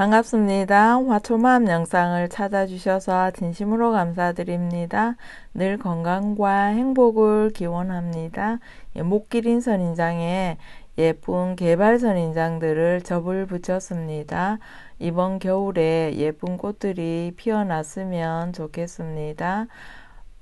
반갑습니다. 화초맘 영상을 찾아주셔서 진심으로 감사드립니다. 늘 건강과 행복을 기원합니다. 예, 목길인 선인장에 예쁜 개발 선인장들을 접을 붙였습니다. 이번 겨울에 예쁜 꽃들이 피어났으면 좋겠습니다.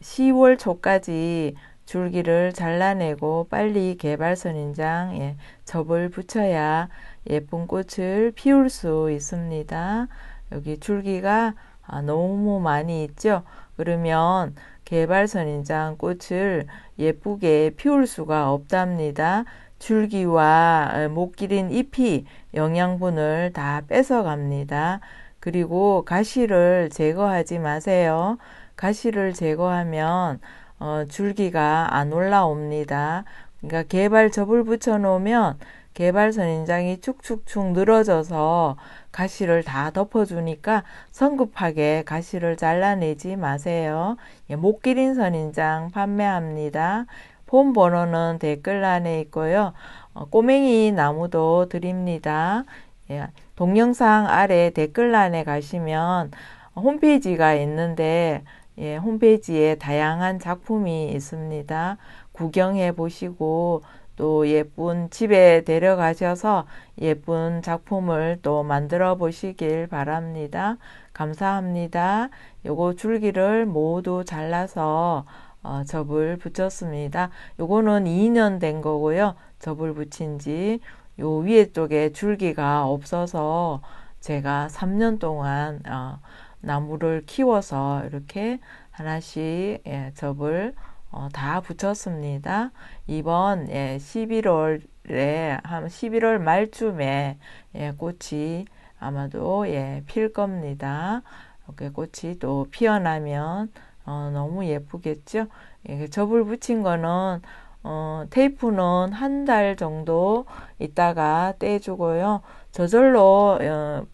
10월 초까지 줄기를 잘라내고 빨리 개발선인장 에 예, 접을 붙여야 예쁜 꽃을 피울 수 있습니다. 여기 줄기가 아, 너무 많이 있죠? 그러면 개발선인장 꽃을 예쁘게 피울 수가 없답니다. 줄기와 못 기른 잎이 영양분을 다 뺏어갑니다. 그리고 가시를 제거하지 마세요. 가시를 제거하면 어, 줄기가 안 올라옵니다. 그러니까 개발 접을 붙여 놓으면 개발선 인장이 축축축 늘어져서 가시를 다 덮어주니까 성급하게 가시를 잘라내지 마세요. 예, 못 기린 선인장 판매합니다. 폰 번호는 댓글란에 있고요. 어, 꼬맹이 나무도 드립니다. 예, 동영상 아래 댓글란에 가시면 홈페이지가 있는데 예, 홈페이지에 다양한 작품이 있습니다. 구경해 보시고 또 예쁜 집에 데려가셔서 예쁜 작품을 또 만들어 보시길 바랍니다. 감사합니다. 요거 줄기를 모두 잘라서 어, 접을 붙였습니다. 요거는 2년 된 거고요. 접을 붙인 지요 위에 쪽에 줄기가 없어서 제가 3년 동안 어, 나무를 키워서 이렇게 하나씩 예, 접을 어, 다 붙였습니다. 이번 예, 11월에 한 11월 말쯤에 예, 꽃이 아마도 예, 필 겁니다. 이렇게 그 꽃이 또 피어나면 어, 너무 예쁘겠죠. 예, 접을 그 붙인 거는 어, 테이프는 한 달 정도 있다가 떼주고요. 저절로 어,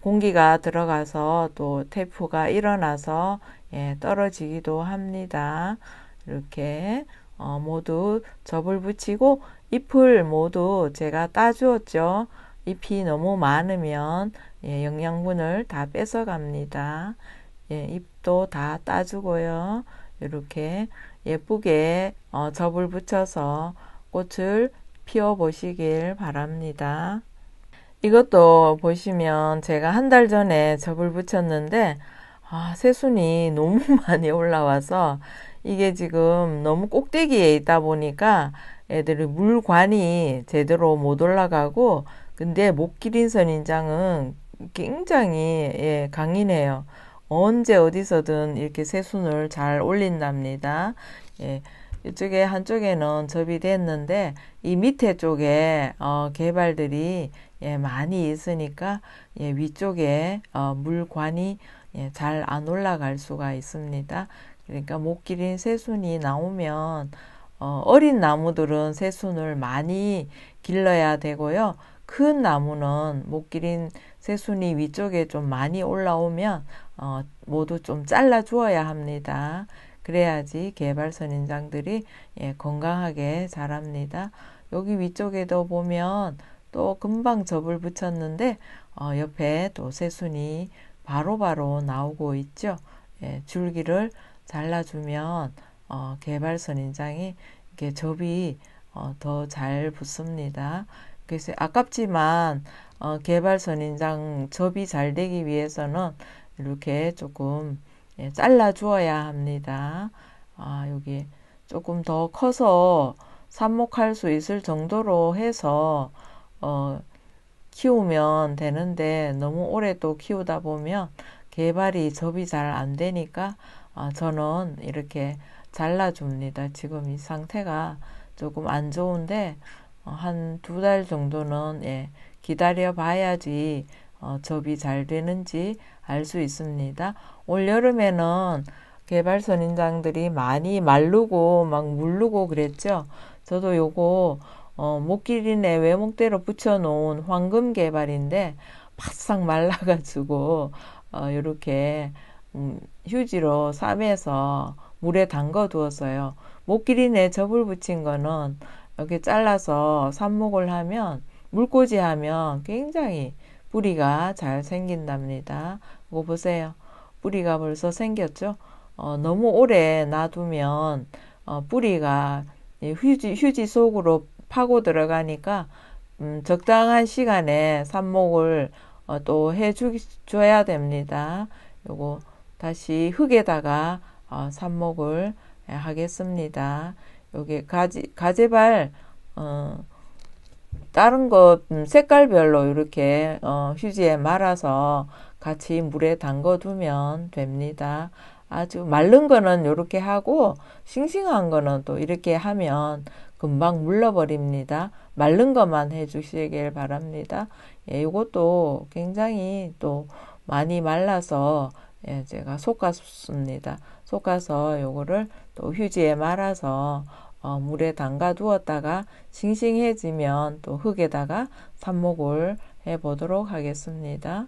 공기가 들어가서 또 테이프가 일어나서 예, 떨어지기도 합니다. 이렇게 어, 모두 접을 붙이고 잎을 모두 제가 따주었죠. 잎이 너무 많으면 예, 영양분을 다 뺏어갑니다. 예, 잎도 다 따주고요. 이렇게 예쁘게 어, 접을 붙여서 꽃을 피워 보시길 바랍니다. 이것도 보시면 제가 한 달 전에 접을 붙였는데 아, 새순이 너무 많이 올라와서 이게 지금 너무 꼭대기에 있다 보니까 애들이 물관이 제대로 못 올라가고 근데 목기린선 인장은 굉장히 예, 강인해요. 언제 어디서든 이렇게 새순을 잘 올린답니다. 예, 이쪽에 한쪽에는 접이 됐는데 이 밑에 쪽에 어, 개발들이 예, 많이 있으니까 예, 위쪽에 어, 물관이 예, 잘 안 올라갈 수가 있습니다. 그러니까 목기린 새순이 나오면 어, 린 나무들은 새순을 많이 길러야 되고요. 큰 나무는 목기린 새순이 위쪽에 좀 많이 올라오면 어, 모두 좀 잘라 주어야 합니다. 그래야지 개발선 인장들이 예, 건강하게 자랍니다. 여기 위쪽에도 보면 또 금방 접을 붙였는데 어, 옆에 또 새순이 바로바로 바로 나오고 있죠. 예, 줄기를 잘라주면 어, 개발선 인장이 이렇게 접이 어, 더 잘 붙습니다. 그래서 아깝지만 어, 개발선 인장 접이 잘 되기 위해서는 이렇게 조금 예, 잘라 주어야 합니다. 아, 여기 조금 더 커서 삽목할 수 있을 정도로 해서 어, 키우면 되는데 너무 오래 또 키우다 보면 개발이 접이 잘 안 되니까 아, 저는 이렇게 잘라줍니다. 지금 이 상태가 조금 안 좋은데 어, 한두 달 정도는 예, 기다려 봐야지 어, 접이 잘 되는지 알 수 있습니다. 올 여름에는 개발 선인장들이 많이 말르고 막 물르고 그랬죠. 저도 요거 어, 목길이네 외목대로 붙여놓은 황금 개발인데 바싹 말라가지고 어, 이렇게 음, 휴지로 삽에서 물에 담궈 두었어요. 목길이내 접을 붙인 거는 이렇게 잘라서 삽목을 하면 물꽂이 하면 굉장히 뿌리가 잘 생긴답니다. 이거 보세요. 뿌리가 벌써 생겼죠? 어, 너무 오래 놔두면 어, 뿌리가 휴지, 휴지 속으로 파고 들어가니까 음, 적당한 시간에 삽목을 어, 또 해줘야 됩니다. 요거 다시 흙에다가 어, 삽목을 예, 하겠습니다. 여기 가지, 가지발, 어, 다른 것 음, 색깔별로 이렇게 어, 휴지에 말아서 같이 물에 담궈 두면 됩니다. 아주 마른 거는 이렇게 하고 싱싱한 거는 또 이렇게 하면 금방 물러버립니다. 마른 것만 해주시길 바랍니다. 예, 이것도 굉장히 또 많이 말라서 예, 제가 속았습니다속아서 요거를 또 휴지에 말아서 어, 물에 담가 두었다가 싱싱해지면 또 흙에다가 삽목을 해 보도록 하겠습니다.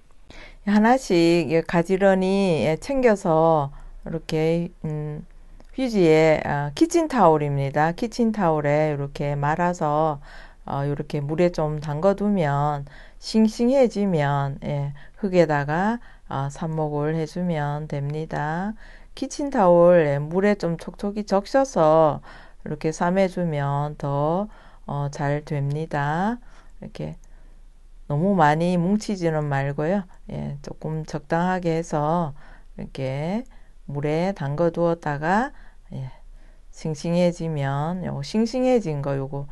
하나씩 가지런히 예, 챙겨서 이렇게 음, 휴지에 어, 키친 타올입니다. 키친 타올에 이렇게 말아서 어, 이렇게 물에 좀 담가두면 싱싱해지면 예, 흙에다가 아, 삽목을 해주면 됩니다. 키친타올에 예, 물에 좀 촉촉이 적셔서 이렇게 삶아주면 더잘 어, 됩니다. 이렇게 너무 많이 뭉치지는 말고요. 예, 조금 적당하게 해서 이렇게 물에 담궈 두었다가 예, 싱싱해지면 요거 싱싱해진 거 요거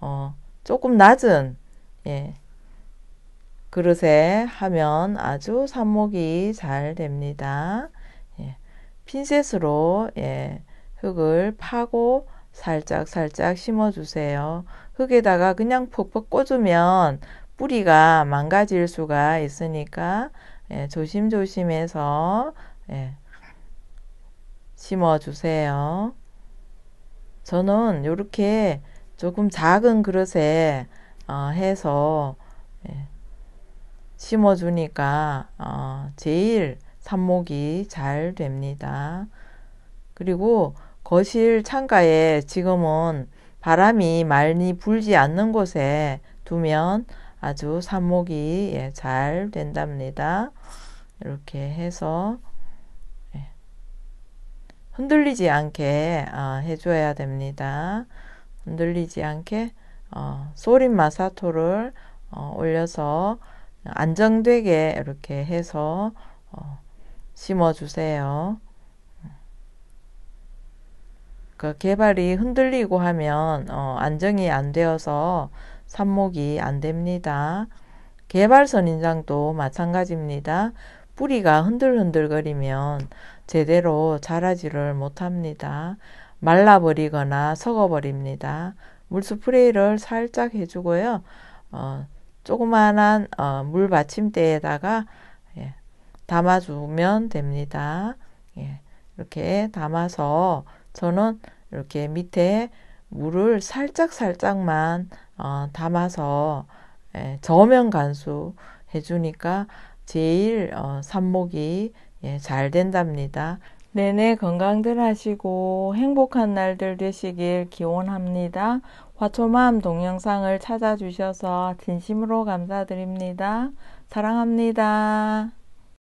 어, 조금 낮은 예, 그릇에 하면 아주 삽목이 잘 됩니다. 예, 핀셋으로 예, 흙을 파고 살짝 살짝 심어주세요. 흙에다가 그냥 퍽퍽 꽂으면 뿌리가 망가질 수가 있으니까 예, 조심조심해서 예, 심어주세요. 저는 이렇게 조금 작은 그릇에 어, 해서 예, 심어주니까 어, 제일 삽목이 잘 됩니다. 그리고 거실 창가에 지금은 바람이 많이 불지 않는 곳에 두면 아주 삽목이 예, 잘 된답니다. 이렇게 해서 예, 흔들리지 않게 어, 해줘야 됩니다. 흔들리지 않게 어, 소림마사토를 어, 올려서 안정되게 이렇게 해서 어, 심어주세요. 그 개발이 흔들리고 하면 어, 안정이 안 되어서 삽목이 안 됩니다. 개발선 인장도 마찬가지입니다. 뿌리가 흔들흔들거리면 제대로 자라지를 못합니다. 말라버리거나 썩어버립니다. 물 스프레이를 살짝 해주고요. 어, 조그만한 어, 물 받침대에다가 예, 담아주면 됩니다. 예, 이렇게 담아서 저는 이렇게 밑에 물을 살짝 살짝만 어, 담아서 예, 저면 간수 해주니까 제일 어, 삽목이 예, 잘 된답니다. 내내 건강들 하시고 행복한 날들 되시길 기원합니다. 화초맘 동영상을 찾아주셔서 진심으로 감사드립니다. 사랑합니다.